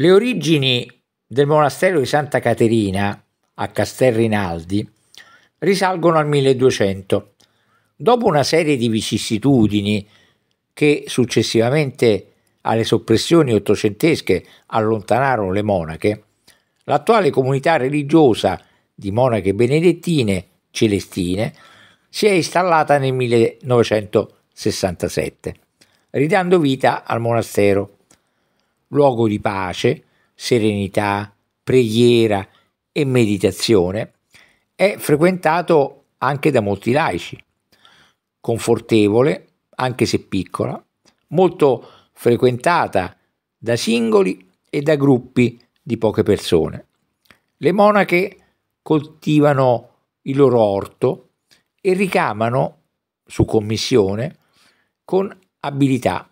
Le origini del monastero di Santa Caterina a Castel Rinaldi risalgono al 1200. Dopo una serie di vicissitudini che successivamente alle soppressioni ottocentesche allontanarono le monache, l'attuale comunità religiosa di monache benedettine celestine si è installata nel 1967, ridando vita al monastero luogo di pace, serenità, preghiera e meditazione, è frequentato anche da molti laici, confortevole, anche se piccola, molto frequentata da singoli e da gruppi di poche persone. Le monache coltivano il loro orto e ricamano su commissione con abilità